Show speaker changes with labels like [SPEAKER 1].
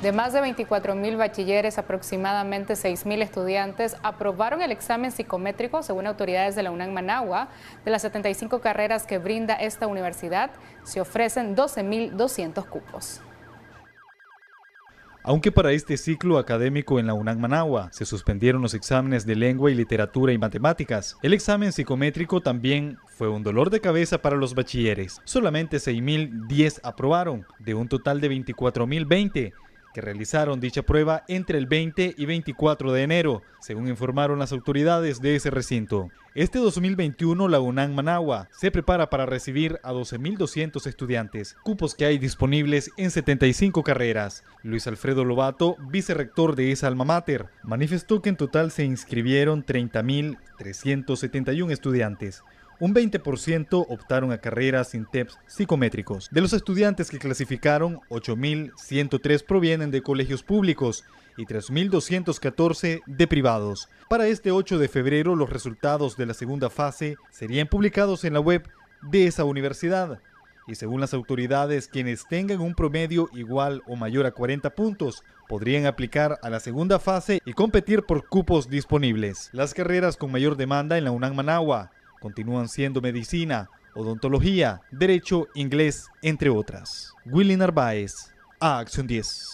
[SPEAKER 1] De más de 24.000 bachilleres, aproximadamente 6.000 estudiantes aprobaron el examen psicométrico, según autoridades de la UNAM Managua. De las 75 carreras que brinda esta universidad, se ofrecen 12.200 cupos.
[SPEAKER 2] Aunque para este ciclo académico en la UNAM Managua se suspendieron los exámenes de lengua y literatura y matemáticas, el examen psicométrico también fue un dolor de cabeza para los bachilleres. Solamente 6.010 aprobaron, de un total de 24.020 que realizaron dicha prueba entre el 20 y 24 de enero, según informaron las autoridades de ese recinto. Este 2021 la UNAM Managua se prepara para recibir a 12.200 estudiantes, cupos que hay disponibles en 75 carreras. Luis Alfredo Lobato, vicerrector de esa alma mater, manifestó que en total se inscribieron 30.371 estudiantes, un 20% optaron a carreras sin TEPS psicométricos. De los estudiantes que clasificaron, 8.103 provienen de colegios públicos y 3.214 de privados. Para este 8 de febrero, los resultados de la segunda fase serían publicados en la web de esa universidad. Y según las autoridades, quienes tengan un promedio igual o mayor a 40 puntos podrían aplicar a la segunda fase y competir por cupos disponibles. Las carreras con mayor demanda en la UNAM Managua continúan siendo medicina, odontología, derecho, inglés, entre otras. Willy Narváez, a Acción 10.